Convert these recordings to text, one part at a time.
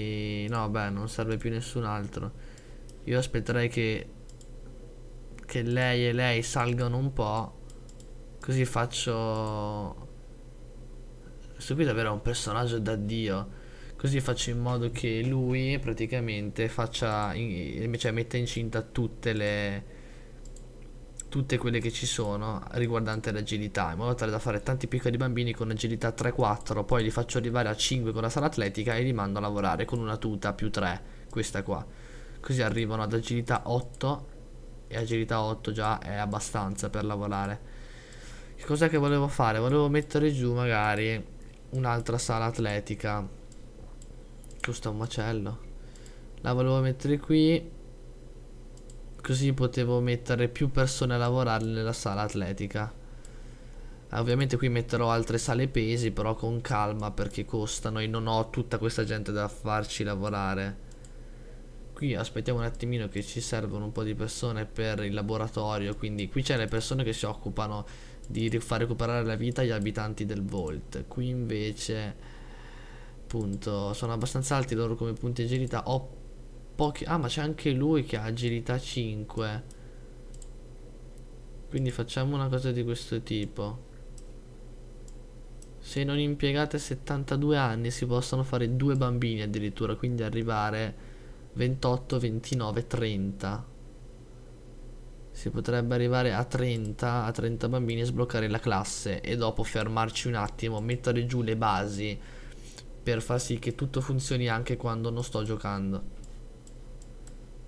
E no, beh, non serve più nessun altro. Io aspetterei che, che lei e lei salgano un po'. Così faccio... Subito avere un personaggio da dio. Così faccio in modo che lui praticamente faccia... In... cioè metta incinta tutte le tutte quelle che ci sono riguardante l'agilità in modo tale da fare tanti piccoli bambini con agilità 3-4 poi li faccio arrivare a 5 con la sala atletica e li mando a lavorare con una tuta più 3 questa qua così arrivano ad agilità 8 e agilità 8 già è abbastanza per lavorare che cos'è che volevo fare? volevo mettere giù magari un'altra sala atletica costa un macello la volevo mettere qui così potevo mettere più persone a lavorare nella sala atletica ah, ovviamente qui metterò altre sale pesi però con calma perché costano e non ho tutta questa gente da farci lavorare qui aspettiamo un attimino che ci servono un po' di persone per il laboratorio quindi qui c'è le persone che si occupano di far recuperare la vita agli abitanti del Vault. qui invece appunto sono abbastanza alti loro come punti di agilità ho pochi... Ah, ma c'è anche lui che ha agilità 5. Quindi facciamo una cosa di questo tipo. Se non impiegate 72 anni si possono fare due bambini addirittura, quindi arrivare 28, 29, 30. Si potrebbe arrivare a 30, a 30 bambini e sbloccare la classe e dopo fermarci un attimo, mettere giù le basi per far sì che tutto funzioni anche quando non sto giocando.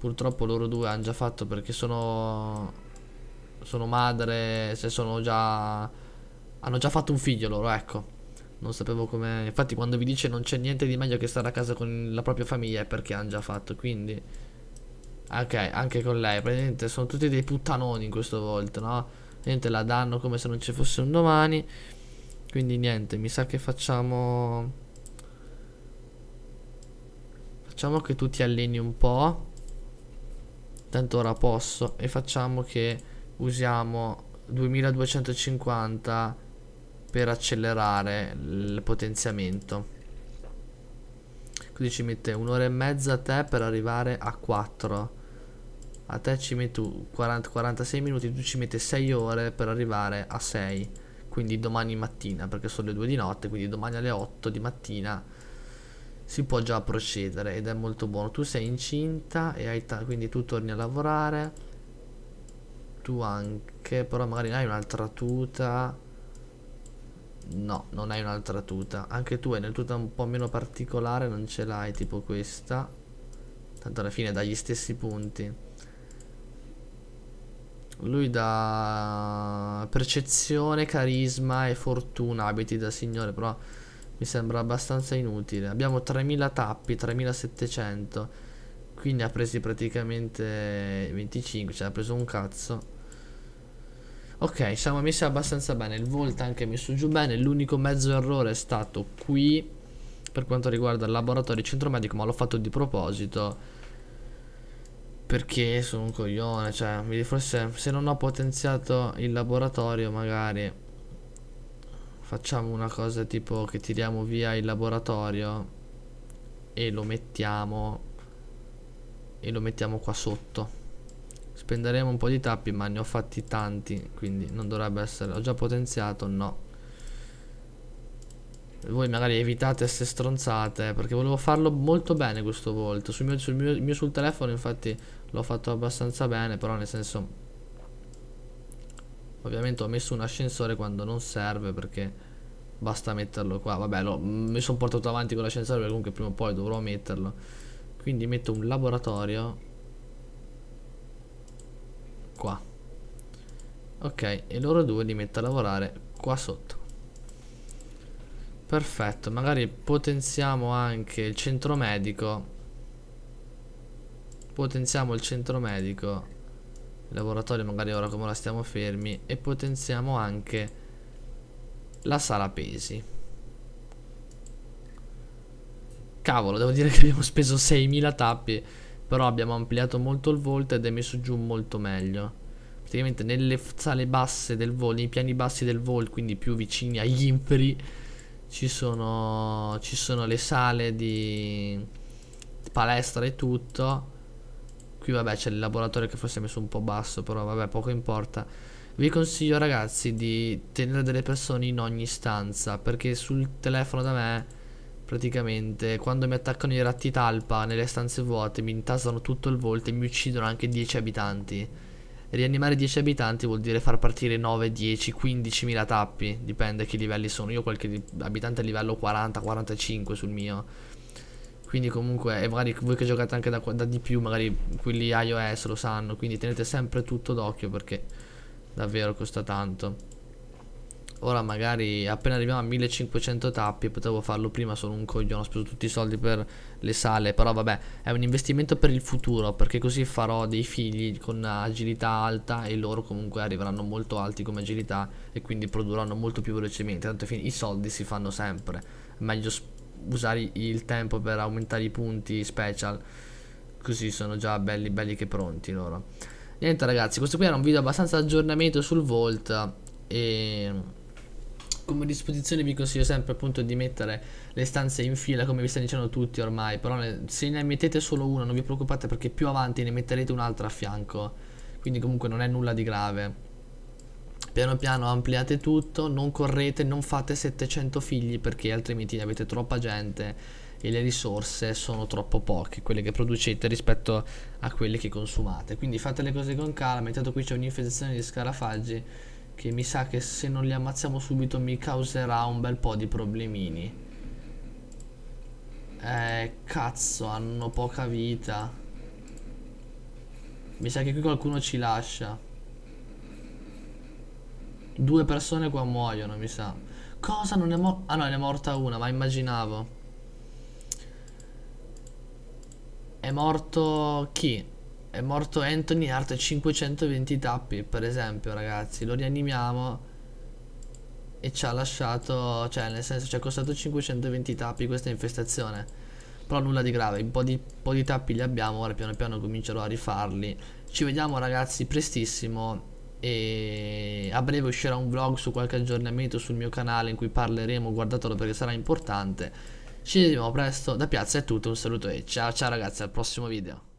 Purtroppo loro due hanno già fatto perché sono... Sono madre, se sono già... Hanno già fatto un figlio loro, ecco. Non sapevo come... Infatti quando vi dice non c'è niente di meglio che stare a casa con la propria famiglia è perché hanno già fatto, quindi... Ok, anche con lei. Praticamente sono tutti dei puttanoni in questo volto no? Niente, la danno come se non ci fosse un domani. Quindi niente, mi sa che facciamo... Facciamo che tu ti alleni un po' tanto ora posso e facciamo che usiamo 2250 per accelerare il potenziamento quindi ci mette un'ora e mezza a te per arrivare a 4 a te ci metto 40, 46 minuti tu ci metti 6 ore per arrivare a 6 quindi domani mattina perché sono le 2 di notte quindi domani alle 8 di mattina si può già procedere ed è molto buono tu sei incinta e hai quindi tu torni a lavorare tu anche però magari hai un'altra tuta no non hai un'altra tuta anche tu hai una tuta un po' meno particolare non ce l'hai tipo questa tanto alla fine dagli stessi punti lui da percezione, carisma e fortuna abiti da signore però mi sembra abbastanza inutile. Abbiamo 3000 tappi, 3700. quindi ha presi praticamente 25, cioè ha preso un cazzo. Ok, siamo messi abbastanza bene, il Volt anche messo giù bene, l'unico mezzo errore è stato qui per quanto riguarda il laboratorio centro medico, ma l'ho fatto di proposito perché sono un coglione, cioè, forse se non ho potenziato il laboratorio magari facciamo una cosa tipo che tiriamo via il laboratorio e lo mettiamo e lo mettiamo qua sotto spenderemo un po' di tappi ma ne ho fatti tanti quindi non dovrebbe essere ho già potenziato no voi magari evitate se stronzate perché volevo farlo molto bene questo volto sul mio sul, mio, mio sul telefono infatti l'ho fatto abbastanza bene però nel senso ovviamente ho messo un ascensore quando non serve perché basta metterlo qua vabbè lo, mi sono portato avanti con l'ascensore perché comunque prima o poi dovrò metterlo quindi metto un laboratorio qua ok e loro due li metto a lavorare qua sotto perfetto magari potenziamo anche il centro medico potenziamo il centro medico il laboratorio magari ora come ora stiamo fermi e potenziamo anche la sala pesi. Cavolo, devo dire che abbiamo speso 6.000 tappi, però abbiamo ampliato molto il voltage ed è messo giù molto meglio. Praticamente nelle sale basse del Vol, nei piani bassi del Vol, quindi più vicini agli inferi, ci sono, ci sono le sale di palestra e tutto. Qui vabbè c'è il laboratorio che forse è messo un po' basso, però vabbè poco importa. Vi consiglio ragazzi di tenere delle persone in ogni stanza perché sul telefono da me praticamente quando mi attaccano i ratti talpa nelle stanze vuote mi intasano tutto il volto e mi uccidono anche 10 abitanti. Rianimare 10 abitanti vuol dire far partire 9, 10, 15 mila tappi, dipende che livelli sono. Io ho qualche abitante a livello 40, 45 sul mio. Quindi comunque, e magari voi che giocate anche da, da di più, magari quelli iOS lo sanno, quindi tenete sempre tutto d'occhio perché Davvero costa tanto Ora magari appena arriviamo a 1500 tappi Potevo farlo prima sono un coglione Ho speso tutti i soldi per le sale Però vabbè è un investimento per il futuro Perché così farò dei figli con agilità alta E loro comunque arriveranno molto alti come agilità E quindi produrranno molto più velocemente Tanto i soldi si fanno sempre È meglio usare il tempo per aumentare i punti special Così sono già belli belli che pronti loro niente ragazzi questo qui era un video abbastanza aggiornamento sul Volt e come disposizione vi consiglio sempre appunto di mettere le stanze in fila come vi stanno dicendo tutti ormai però ne, se ne mettete solo una non vi preoccupate perché più avanti ne metterete un'altra a fianco quindi comunque non è nulla di grave piano piano ampliate tutto, non correte, non fate 700 figli perché altrimenti ne avete troppa gente e le risorse sono troppo poche, quelle che producete rispetto a quelle che consumate. Quindi fate le cose con calma, intanto qui c'è un'infezione di scarafaggi che mi sa che se non li ammazziamo subito mi causerà un bel po' di problemini. Eh, cazzo, hanno poca vita. Mi sa che qui qualcuno ci lascia. Due persone qua muoiono, mi sa. Cosa? Non è morta... Ah no, ne è morta una, ma immaginavo. È morto chi? È morto Anthony Hart 520 tappi, per esempio, ragazzi. Lo rianimiamo e ci ha lasciato... Cioè, nel senso, ci ha costato 520 tappi questa infestazione. Però nulla di grave, un po' di, un po di tappi li abbiamo, ora piano piano comincerò a rifarli. Ci vediamo ragazzi prestissimo e a breve uscirà un vlog su qualche aggiornamento sul mio canale in cui parleremo, guardatelo perché sarà importante. Ci vediamo presto, da Piazza è tutto, un saluto e ciao ciao ragazzi al prossimo video.